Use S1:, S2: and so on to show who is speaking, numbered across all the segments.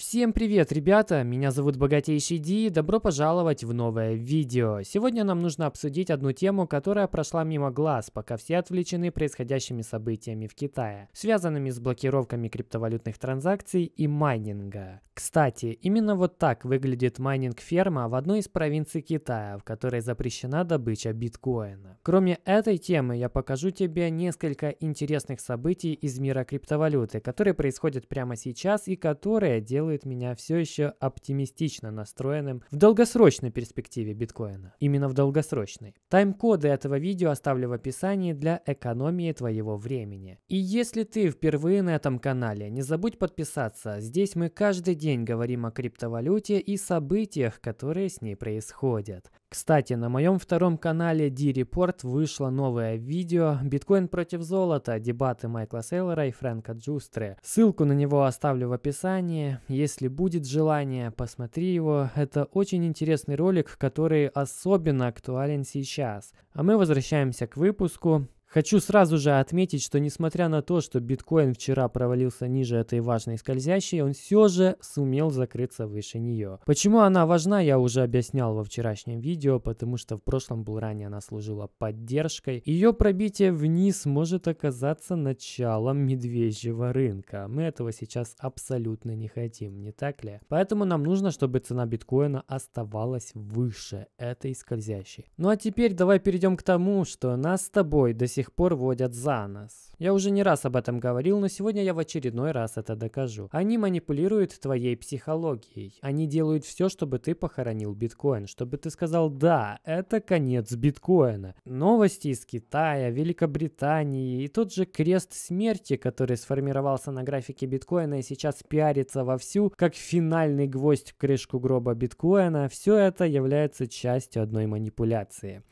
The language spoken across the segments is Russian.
S1: Всем привет, ребята! Меня зовут Богатейший Ди и добро пожаловать в новое видео. Сегодня нам нужно обсудить одну тему, которая прошла мимо глаз, пока все отвлечены происходящими событиями в Китае, связанными с блокировками криптовалютных транзакций и майнинга. Кстати, именно вот так выглядит майнинг-ферма в одной из провинций Китая, в которой запрещена добыча биткоина. Кроме этой темы, я покажу тебе несколько интересных событий из мира криптовалюты, которые происходят прямо сейчас и которые делают делает меня все еще оптимистично настроенным в долгосрочной перспективе биткоина. Именно в долгосрочной. Тайм-коды этого видео оставлю в описании для экономии твоего времени. И если ты впервые на этом канале, не забудь подписаться. Здесь мы каждый день говорим о криптовалюте и событиях, которые с ней происходят. Кстати, на моем втором канале D-Report вышло новое видео «Биткоин против золота. Дебаты Майкла Сейлора и Фрэнка Джустры». Ссылку на него оставлю в описании. Если будет желание, посмотри его. Это очень интересный ролик, который особенно актуален сейчас. А мы возвращаемся к выпуску. Хочу сразу же отметить, что несмотря на то, что биткоин вчера провалился ниже этой важной скользящей, он все же сумел закрыться выше нее. Почему она важна, я уже объяснял во вчерашнем видео, потому что в прошлом был ранее она служила поддержкой. Ее пробитие вниз может оказаться началом медвежьего рынка. Мы этого сейчас абсолютно не хотим, не так ли? Поэтому нам нужно, чтобы цена биткоина оставалась выше этой скользящей. Ну а теперь давай перейдем к тому, что нас с тобой до сих сих пор водят за нас. Я уже не раз об этом говорил, но сегодня я в очередной раз это докажу. Они манипулируют твоей психологией. Они делают все, чтобы ты похоронил биткоин, чтобы ты сказал «да, это конец биткоина». Новости из Китая, Великобритании и тот же крест смерти, который сформировался на графике биткоина и сейчас пиарится вовсю, как финальный гвоздь в крышку гроба биткоина, все это является частью одной манипуляции.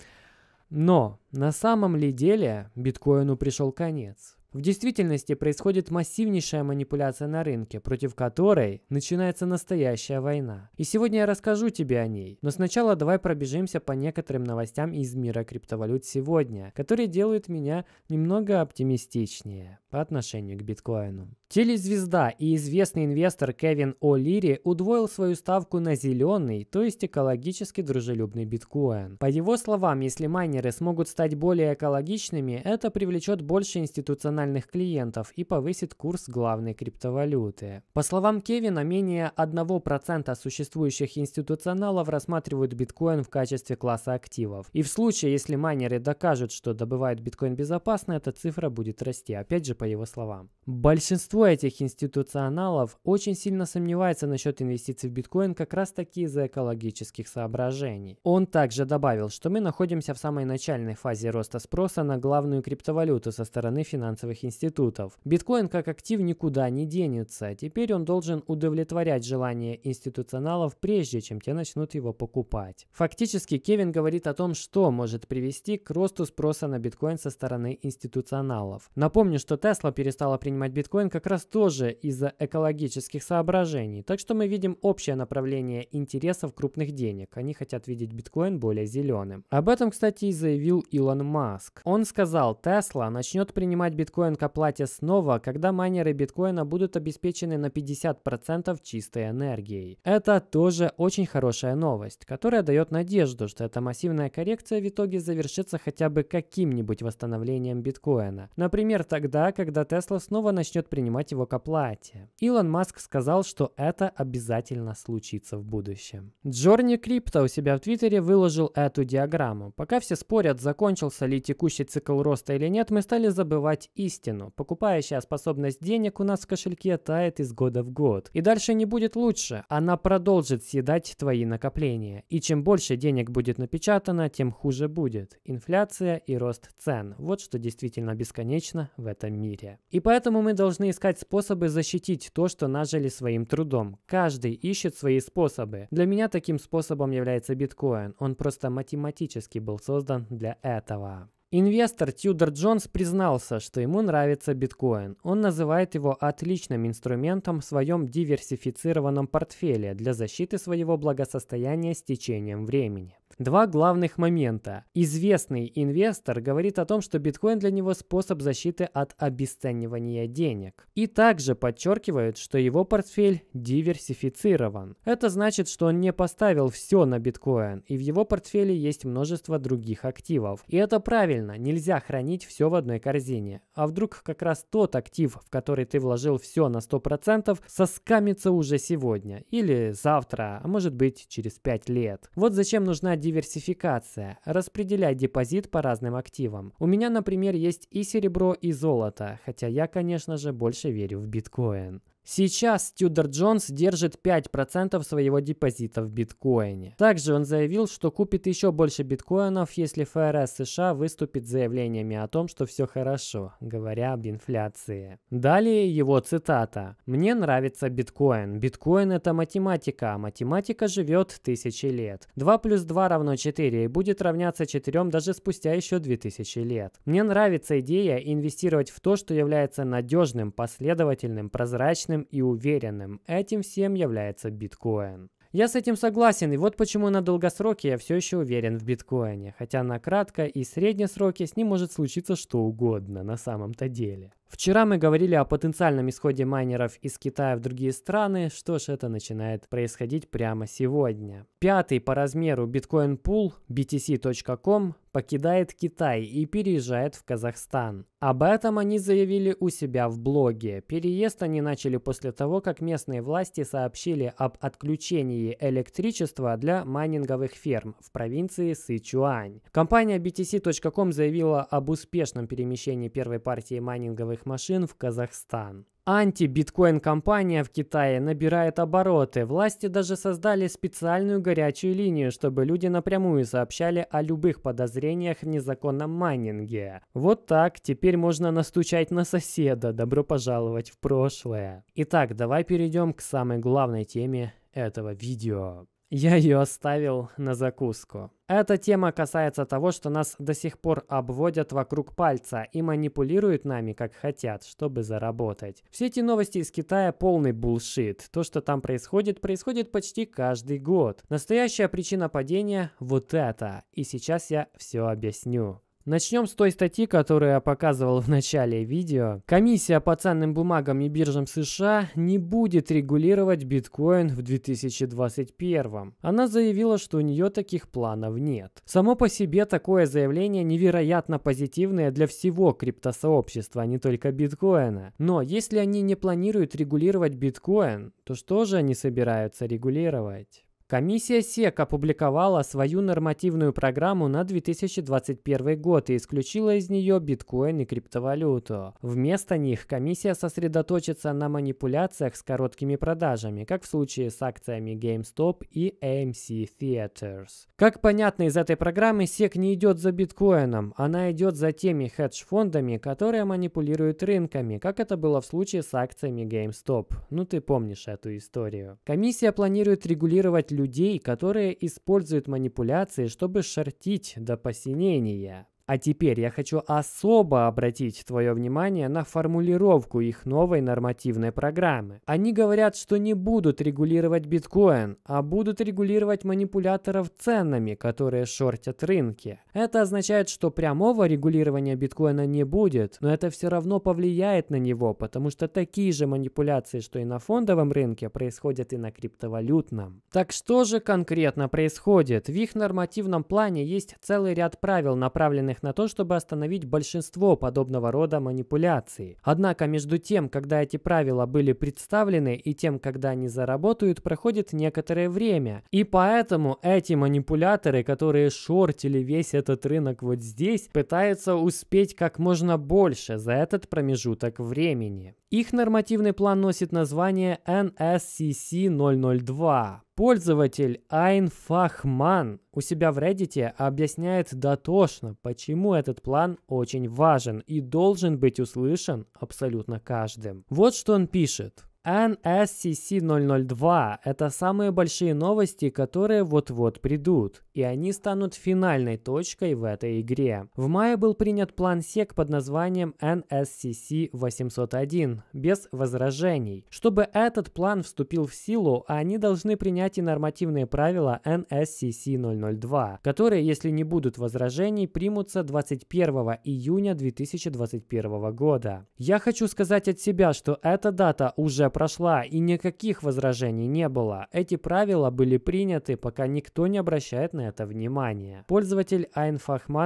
S1: Но на самом ли деле биткоину пришел конец? В действительности происходит массивнейшая манипуляция на рынке, против которой начинается настоящая война. И сегодня я расскажу тебе о ней. Но сначала давай пробежимся по некоторым новостям из мира криптовалют сегодня, которые делают меня немного оптимистичнее по отношению к биткоину. Телезвезда и известный инвестор Кевин О'Лири удвоил свою ставку на зеленый, то есть экологически дружелюбный биткоин. По его словам, если майнеры смогут стать более экологичными, это привлечет больше институциональных клиентов и повысит курс главной криптовалюты. По словам Кевина, менее 1% существующих институционалов рассматривают биткоин в качестве класса активов. И в случае, если майнеры докажут, что добывают биткоин безопасно, эта цифра будет расти, опять же по его словам. Большинство большинство этих институционалов очень сильно сомневается насчет инвестиций в биткоин как раз таки из-за экологических соображений. Он также добавил, что мы находимся в самой начальной фазе роста спроса на главную криптовалюту со стороны финансовых институтов. Биткоин как актив никуда не денется, теперь он должен удовлетворять желания институционалов прежде, чем те начнут его покупать. Фактически Кевин говорит о том, что может привести к росту спроса на биткоин со стороны институционалов. Напомню, что Tesla перестала принимать биткоин как раз тоже из-за экологических соображений. Так что мы видим общее направление интересов крупных денег. Они хотят видеть биткоин более зеленым. Об этом, кстати, и заявил Илон Маск. Он сказал, Тесла начнет принимать биткоин к оплате снова, когда майнеры биткоина будут обеспечены на 50% чистой энергией. Это тоже очень хорошая новость, которая дает надежду, что эта массивная коррекция в итоге завершится хотя бы каким-нибудь восстановлением биткоина. Например, тогда, когда Tesla снова начнет принимать принимать его к оплате. Илон Маск сказал, что это обязательно случится в будущем. Джорни Крипто у себя в Твиттере выложил эту диаграмму. Пока все спорят, закончился ли текущий цикл роста или нет, мы стали забывать истину. Покупающая способность денег у нас в кошельке тает из года в год. И дальше не будет лучше. Она продолжит съедать твои накопления. И чем больше денег будет напечатано, тем хуже будет. Инфляция и рост цен. Вот что действительно бесконечно в этом мире. И поэтому мы должны искать искать способы защитить то, что нажили своим трудом. Каждый ищет свои способы. Для меня таким способом является биткоин. Он просто математически был создан для этого. Инвестор Тюдор Джонс признался, что ему нравится биткоин. Он называет его отличным инструментом в своем диверсифицированном портфеле для защиты своего благосостояния с течением времени. Два главных момента. Известный инвестор говорит о том, что биткоин для него способ защиты от обесценивания денег. И также подчеркивает, что его портфель диверсифицирован. Это значит, что он не поставил все на биткоин, и в его портфеле есть множество других активов. И это правильно правильно, нельзя хранить все в одной корзине. А вдруг как раз тот актив, в который ты вложил все на 100%, соскамится уже сегодня или завтра, а может быть через 5 лет. Вот зачем нужна диверсификация. Распределяй депозит по разным активам. У меня, например, есть и серебро, и золото, хотя я, конечно же, больше верю в биткоин. Сейчас Тюдор Джонс держит 5% своего депозита в биткоине. Также он заявил, что купит еще больше биткоинов, если ФРС США выступит с заявлениями о том, что все хорошо, говоря об инфляции. Далее его цитата. «Мне нравится биткоин. Биткоин – это математика, а математика живет тысячи лет. 2 плюс 2 равно 4 и будет равняться 4 даже спустя еще 2000 лет. Мне нравится идея инвестировать в то, что является надежным, последовательным, прозрачным, надежным и уверенным. Этим всем является биткоин. Я с этим согласен, и вот почему на долгосроке я все еще уверен в биткоине, хотя на кратко и средние сроки с ним может случиться что угодно на самом-то деле. Вчера мы говорили о потенциальном исходе майнеров из Китая в другие страны, что ж это начинает происходить прямо сегодня. Пятый по размеру биткоин-пул btc.com покидает Китай и переезжает в Казахстан. Об этом они заявили у себя в блоге. Переезд они начали после того, как местные власти сообщили об отключении электричества для майнинговых ферм в провинции Сычуань. Компания btc.com заявила об успешном перемещении первой партии майнинговых своих машин в Казахстан. Анти-биткоин-компания в Китае набирает обороты. Власти даже создали специальную горячую линию, чтобы люди напрямую сообщали о любых подозрениях в незаконном майнинге. Вот так, теперь можно настучать на соседа. Добро пожаловать в прошлое. Итак, давай перейдем к самой главной теме этого видео. Я ее оставил на закуску. Эта тема касается того, что нас до сих пор обводят вокруг пальца и манипулируют нами, как хотят, чтобы заработать. Все эти новости из Китая полный булшит. То, что там происходит, происходит почти каждый год. Настоящая причина падения – вот это. И сейчас я все объясню. Начнем с той статьи, которую я показывал в начале видео. Комиссия по ценным бумагам и биржам США не будет регулировать биткоин в 2021. Она заявила, что у нее таких планов нет. Само по себе такое заявление невероятно позитивное для всего криптосообщества, а не только биткоина. Но если они не планируют регулировать биткоин, то что же они собираются регулировать? Комиссия СЕК опубликовала свою нормативную программу на 2021 год и исключила из нее биткоин и криптовалюту. Вместо них комиссия сосредоточится на манипуляциях с короткими продажами, как в случае с акциями GameStop и AMC Theaters. Как понятно из этой программы, СЕК не идет за биткоином, она идет за теми хедж-фондами, которые манипулируют рынками, как это было в случае с акциями GameStop. Ну ты помнишь эту историю. Комиссия планирует регулировать людей, которые используют манипуляции, чтобы шортить до посинения. А теперь я хочу особо обратить твое внимание на формулировку их новой нормативной программы. Они говорят, что не будут регулировать биткоин, а будут регулировать манипуляторов ценами, которые шортят рынки. Это означает, что прямого регулирования биткоина не будет, но это все равно повлияет на него, потому что такие же манипуляции, что и на фондовом рынке, происходят и на криптовалютном. Так что же конкретно происходит? В их нормативном плане есть целый ряд правил, направленных направленных на то, чтобы остановить большинство подобного рода манипуляций. Однако между тем, когда эти правила были представлены и тем, когда они заработают, проходит некоторое время. И поэтому эти манипуляторы, которые шортили весь этот рынок вот здесь, пытаются успеть как можно больше за этот промежуток времени. Их нормативный план носит название NSCC-002. Пользователь Айн Фахман у себя в Reddit объясняет дотошно, почему этот план очень важен и должен быть услышан абсолютно каждым. Вот что он пишет. NSCC-002 – это самые большие новости, которые вот-вот придут, и они станут финальной точкой в этой игре. В мае был принят план СЕК под названием NSCC-801, без возражений. Чтобы этот план вступил в силу, они должны принять и нормативные правила NSCC-002, которые, если не будут возражений, примутся 21 июня 2021 года. Я хочу сказать от себя, что эта дата уже прошла, и никаких возражений не было. Эти правила были приняты, пока никто не обращает на это внимания. Пользователь Айн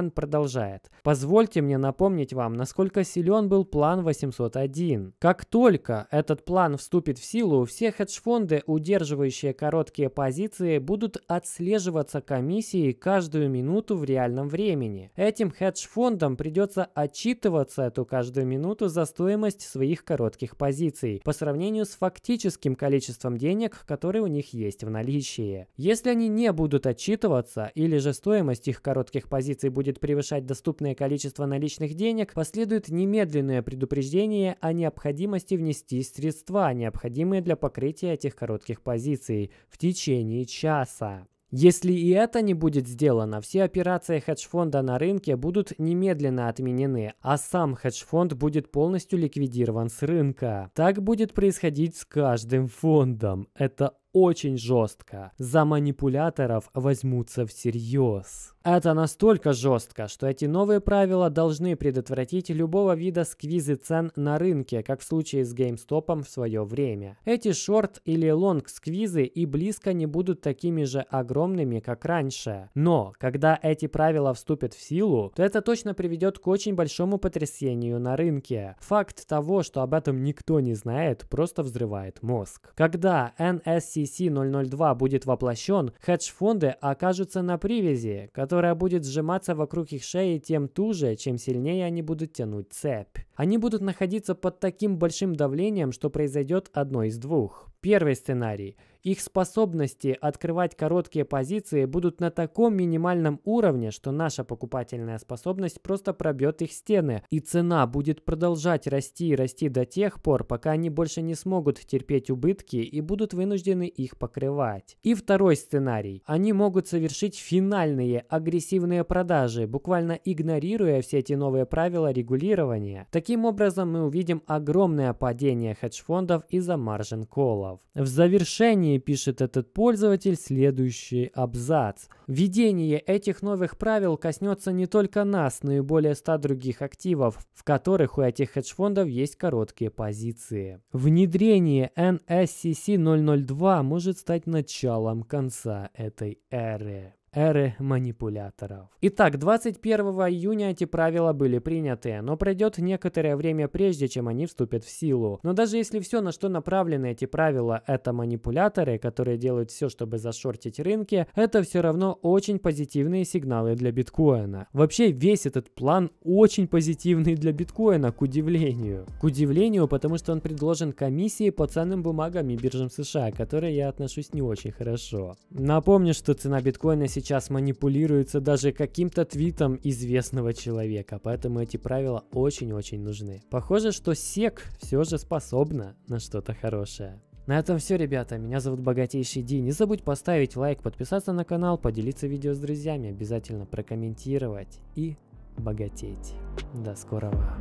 S1: продолжает. «Позвольте мне напомнить вам, насколько силен был план 801. Как только этот план вступит в силу, все хедж-фонды, удерживающие короткие позиции, будут отслеживаться комиссией каждую минуту в реальном времени. Этим хедж-фондам придется отчитываться эту каждую минуту за стоимость своих коротких позиций по сравнению сравнению с фактическим количеством денег, которые у них есть в наличии. Если они не будут отчитываться или же стоимость их коротких позиций будет превышать доступное количество наличных денег, последует немедленное предупреждение о необходимости внести средства, необходимые для покрытия этих коротких позиций в течение часа. Если и это не будет сделано, все операции хедж-фонда на рынке будут немедленно отменены, а сам хедж-фонд будет полностью ликвидирован с рынка. Так будет происходить с каждым фондом. Это очень жестко. За манипуляторов возьмутся всерьез. Это настолько жестко, что эти новые правила должны предотвратить любого вида сквизы цен на рынке, как в случае с GameStop в свое время. Эти шорт или лонг сквизы и близко не будут такими же огромными, как раньше. Но, когда эти правила вступят в силу, то это точно приведет к очень большому потрясению на рынке. Факт того, что об этом никто не знает, просто взрывает мозг. Когда NSC SEC-002 будет воплощен, хедж-фонды окажутся на привязи, которая будет сжиматься вокруг их шеи тем туже, чем сильнее они будут тянуть цепь. Они будут находиться под таким большим давлением, что произойдет одно из двух. Первый сценарий – их способности открывать короткие позиции будут на таком минимальном уровне, что наша покупательная способность просто пробьет их стены, и цена будет продолжать расти и расти до тех пор, пока они больше не смогут терпеть убытки и будут вынуждены их покрывать. И второй сценарий. Они могут совершить финальные агрессивные продажи, буквально игнорируя все эти новые правила регулирования. Таким образом, мы увидим огромное падение хедж-фондов из-за маржин-колов. В завершении Далее пишет этот пользователь следующий абзац. Введение этих новых правил коснется не только нас, но и более 100 других активов, в которых у этих хедж-фондов есть короткие позиции. Внедрение NSCC 002 может стать началом конца этой эры эры манипуляторов. Итак, 21 июня эти правила были приняты, но пройдет некоторое время прежде, чем они вступят в силу. Но даже если все, на что направлены эти правила, это манипуляторы, которые делают все, чтобы зашортить рынки, это все равно очень позитивные сигналы для биткоина. Вообще весь этот план очень позитивный для биткоина, к удивлению. К удивлению, потому что он предложен комиссии по ценным бумагам и биржам США, к которой я отношусь не очень хорошо. Напомню, что цена биткоина сейчас сейчас манипулируется даже каким-то твитом известного человека, поэтому эти правила очень-очень нужны. Похоже, что сек все же способна на что-то хорошее. На этом все, ребята. Меня зовут Богатейший Ди. Не забудь поставить лайк, подписаться на канал, поделиться видео с друзьями, обязательно прокомментировать и богатеть. До скорого.